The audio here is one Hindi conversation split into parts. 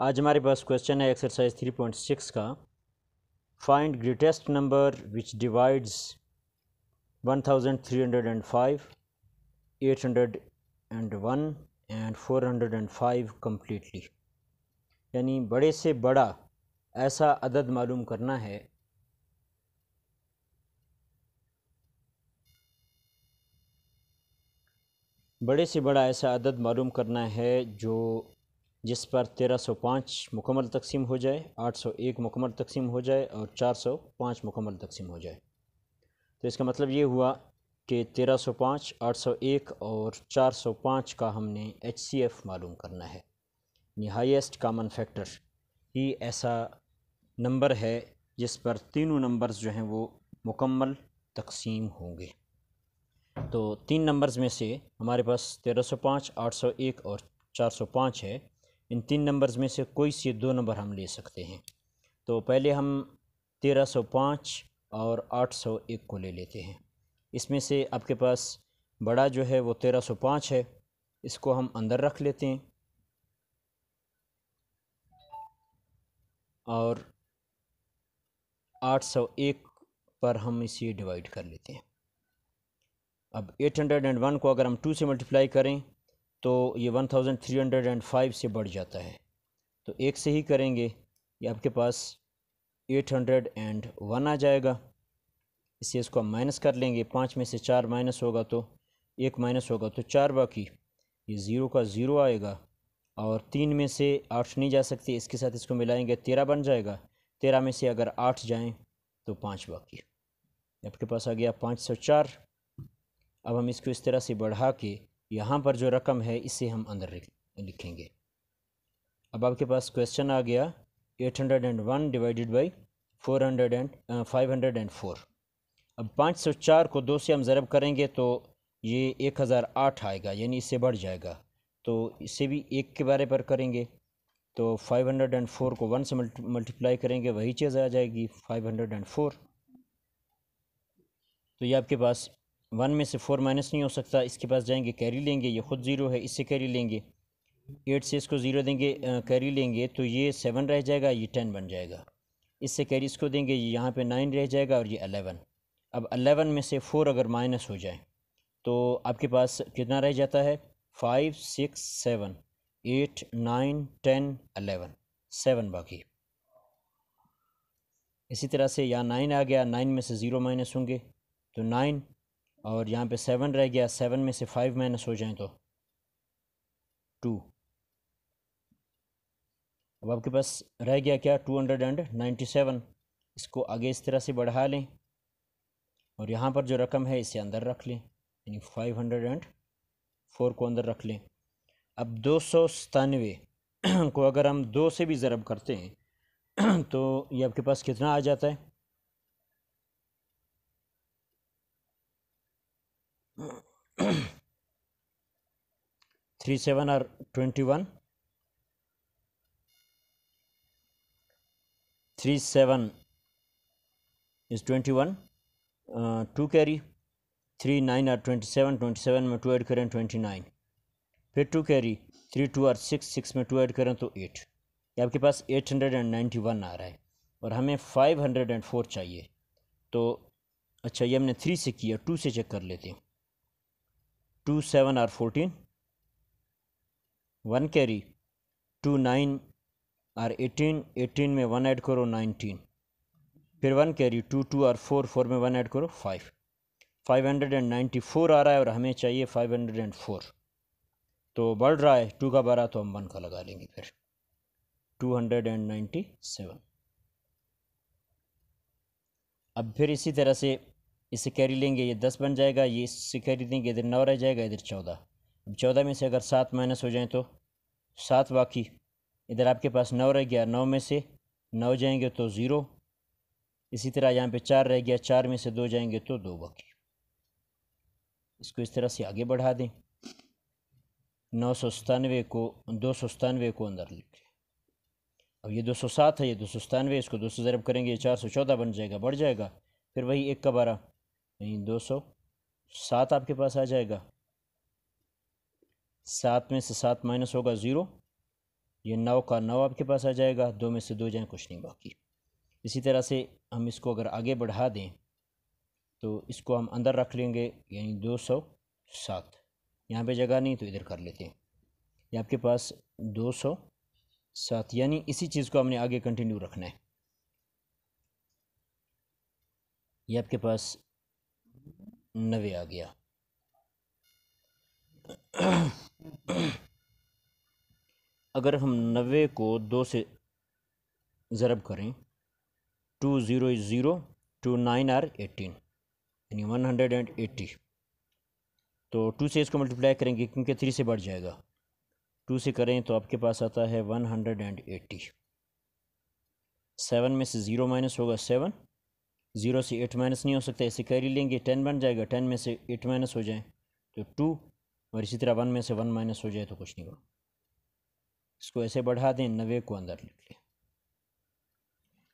आज हमारे पास क्वेश्चन है एक्सरसाइज 3.6 का find greatest number which divides 1305, 801 and 405 completely यानी बड़े से बड़ा ऐसा अदद मालूम करना है बड़े से बड़ा ऐसा अदद मालूम करना है जो जिस पर तेरह सौ पाँच मुकम्मल तकसीम हो जाए आठ सौ एक मुकम्मल तकसीम हो जाए और चार सौ पाँच मुकम्मल तकसीम हो जाए तो इसका मतलब ये हुआ कि तेरह सौ पाँच आठ सौ एक और चार सौ पाँच का हमने एच सी एफ़ मालूम करना है यानी हाइस्ट कामन फैक्टर ही ऐसा नंबर है जिस पर तीनों नंबर्स जो हैं वो मुकम्मल तकसीम होंगे तो तीन नंबर्स में से हमारे पास तेरह सौ पाँच आठ सौ एक और चार सौ पाँच है इन तीन नंबर्स में से कोई से दो नंबर हम ले सकते हैं तो पहले हम 1305 और 801 को ले लेते हैं इसमें से आपके पास बड़ा जो है वो 1305 है इसको हम अंदर रख लेते हैं और 801 पर हम इसे डिवाइड कर लेते हैं अब 801 को अगर हम 2 से मल्टीप्लाई करें तो ये one thousand three hundred and five से बढ़ जाता है तो एक से ही करेंगे ये आपके पास एट हंड्रेड एंड वन आ जाएगा इससे इसको हम माइनस कर लेंगे पाँच में से चार माइनस होगा तो एक माइनस होगा तो चार बाकी ये ज़ीरो का ज़ीरो आएगा और तीन में से आठ नहीं जा सकती इसके साथ इसको मिलाएंगे तेरह बन जाएगा तेरह में से अगर आठ जाएं तो पाँच बाकी आपके पास आ गया पाँच सौ चार अब हम इसको इस तरह से बढ़ा के यहाँ पर जो रकम है इसे हम अंदर लिखेंगे अब आपके पास क्वेश्चन आ गया eight hundred and one divided by four hundred and five hundred and four अब पाँच सौ चार को दो से हम ज़रब करेंगे तो ये एक हज़ार आठ आएगा यानी इससे बढ़ जाएगा तो इसे भी एक के बारे पर करेंगे तो फाइव हंड्रेड एंड फोर को वन से मल्टीप्लाई करेंगे वही चीज़ आ जाएगी फाइव हंड्रेड एंड फोर तो ये आपके पास वन में से फोर माइनस नहीं हो सकता इसके पास जाएंगे कैरी लेंगे ये खुद ज़ीरो है इससे कैरी लेंगे एट से इसको ज़ीरो देंगे कैरी लेंगे तो ये सेवन रह जाएगा ये टेन बन जाएगा इससे कैरी इसको देंगे ये यहाँ पर नाइन रह जाएगा और ये अलेवन अब अलेवन में से फ़ोर अगर माइनस हो जाए तो आपके पास कितना रह जाता है five six seven eight nine ten eleven seven बाकी इसी तरह से यहाँ नाइन आ गया नाइन में से ज़ीरो माइनस होंगे तो नाइन और यहाँ पे सेवन रह गया सेवन में से फाइव माइनस हो जाए तो टू अब आपके पास रह गया क्या two hundred and ninety seven इसको आगे इस तरह से बढ़ा लें और यहाँ पर जो रकम है इसे अंदर रख लें यानी फाइव हंड्रेड एंड फोर को अंदर रख लें अब दो सौ सतानवे को अगर हम दो से भी ज़रब करते हैं तो ये आपके पास कितना आ जाता है थ्री सेवन और twenty one three seven is twenty one two carry three nine और ट्वेंटी सेवन ट्वेंटी सेवन में टू ऐड करें ट्वेंटी नाइन फिर टू कैरी थ्री टू और सिक्स सिक्स में टू ऐड करें तो एट ये आपके पास eight hundred and ninety one आ रहा है और हमें फाइव हंड्रेड एंड फोर चाहिए तो अच्छा ये हमने थ्री से किया टू से चेक कर लेते हैं two seven or fourteen one carry two nine or eighteen eighteen में वन ऐड करो नाइनटीन फिर one carry two two or four four में वन ऐड करो five five hundred and ninety four आ रहा है और हमें चाहिए फाइव हंड्रेड एंड फोर तो बढ़ रहा है टू का बारह तो हम वन का लगा लेंगे फिर two hundred and ninety seven अब फिर इसी तरह से इसे कैरी लेंगे ये दस बन जाएगा ये इससे कैरी देंगे इधर नौ रह जाएगा इधर चौदह अब चौदह में से अगर सात माइनस हो जाए तो सात बाकी इधर आपके पास नौ रह गया नौ में से नौ जाएंगे तो ज़ीरो इसी तरह यहाँ पे चार रह गया चार में से दो जाएंगे तो दो बाकी इसको इस तरह से आगे बढ़ा दें नौ सौ सतानवे को दो सौ सतानवे को अंदर लिखें अब ये दो सौ सात है ये दो सौ सतानवे इसको दो सौ ज़रब करेंगे ये चार सौ चौदह बन जाएगा बढ़ जाएगा फिर वही एक का बारह नहीं दो सौ सात आपके पास आ जाएगा सात में से सात माइनस होगा ज़ीरो ये नौ का नौ आपके पास आ जाएगा दो में से दो जाएँ कुछ नहीं बाकी इसी तरह से हम इसको अगर आगे बढ़ा दें तो इसको हम अंदर रख लेंगे यानी दो सौ सात यहाँ पर जगह नहीं तो इधर कर लेते हैं ये आपके पास दो सौ सात यानी इसी चीज़ को हमने आगे कंटिन्यू रखना है ये आपके पास नवे आ गया अगर हम नवे को दो से ज़रब करें two zero is zero two nine or eighteen यानी वन हंड्रेड एंड एट्टी तो टू से इसको मल्टीप्लाई करेंगे क्योंकि थ्री से बढ़ जाएगा टू से करें तो आपके पास आता है one hundred and eighty seven में से ज़ीरो माइनस होगा सेवन ज़ीरो से एट माइनस नहीं हो सकता ऐसे कैरी लेंगे टेन बन जाएगा टेन में से एट माइनस हो जाए तो टू और इसी तरह वन में से वन माइनस हो जाए तो कुछ नहीं हो इसको ऐसे बढ़ा दें नवे को अंदर लिख लें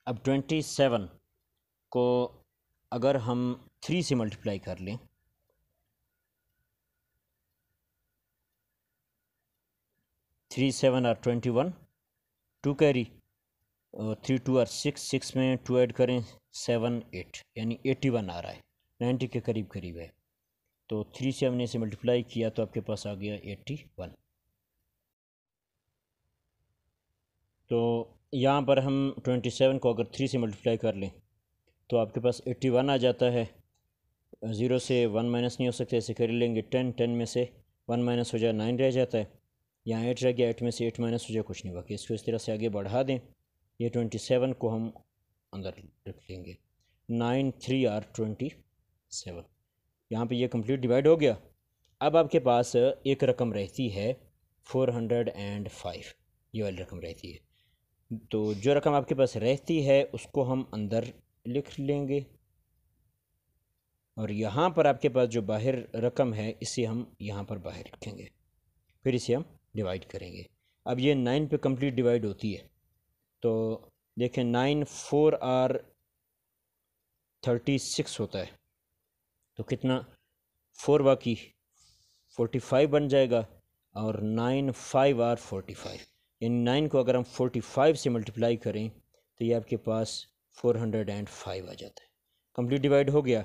अब ट्वेंटी सेवन को अगर हम थ्री से मल्टीप्लाई कर लें three seven or twenty one two carry three two or six six में टू ऐड करें सेवन एट यानी एटी वन आ रहा है नाइन्टी के करीब करीब है तो थ्री से हमने इसे मल्टीप्लाई किया तो आपके पास आ गया एट्टी वन तो यहाँ पर हम ट्वेंटी सेवन को अगर थ्री से मल्टीप्लाई कर लें तो आपके पास एट्टी वन आ जाता है ज़ीरो से वन माइनस नहीं हो सकता ऐसे कर लेंगे टेन टेन में से वन माइनस हो जाए नाइन रह जाता है यहाँ एट रह गया एट में से एट माइनस हो जाए कुछ नहीं बाकी इसको इस तरह से आगे बढ़ा दें ये ट्वेंटी सेवन को हम अंदर लिख लेंगे nine three or twenty seven यहाँ पर यह कम्प्लीट डिवाइड हो गया अब आपके पास एक रकम रहती है फोर हंड्रेड एंड फाइव ये वाली रकम रहती है तो जो रकम आपके पास रहती है उसको हम अंदर लिख लेंगे और यहाँ पर आपके पास जो बाहर रकम है इसे हम यहाँ पर बाहर रखेंगे फिर इसे हम डिवाइड करेंगे अब ये नाइन पे कंप्लीट डिवाइड होती है तो देखें nine four or thirty six होता है तो कितना फोर बाकी फोर्टी फाइव बन जाएगा और nine five or forty five यानी नाइन को अगर हम फोर्टी फाइव से मल्टीप्लाई करें तो ये आपके पास फोर हंड्रेड एंड फाइव आ जाता है कंप्लीट डिवाइड हो गया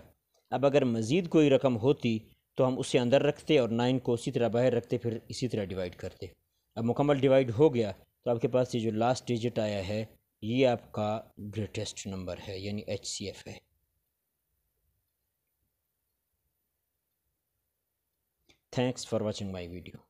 अब अगर मज़ीद कोई रकम होती तो हम उसे अंदर रखते और नाइन को उसी तरह बाहर रखते फिर इसी तरह डिवाइड करते अब मुकम्मल डिवाइड हो गया तो आपके पास ये जो लास्ट डिजिट आया है ये आपका ग्रेटेस्ट नंबर है यानी एच सी एफ है thanks for watching my video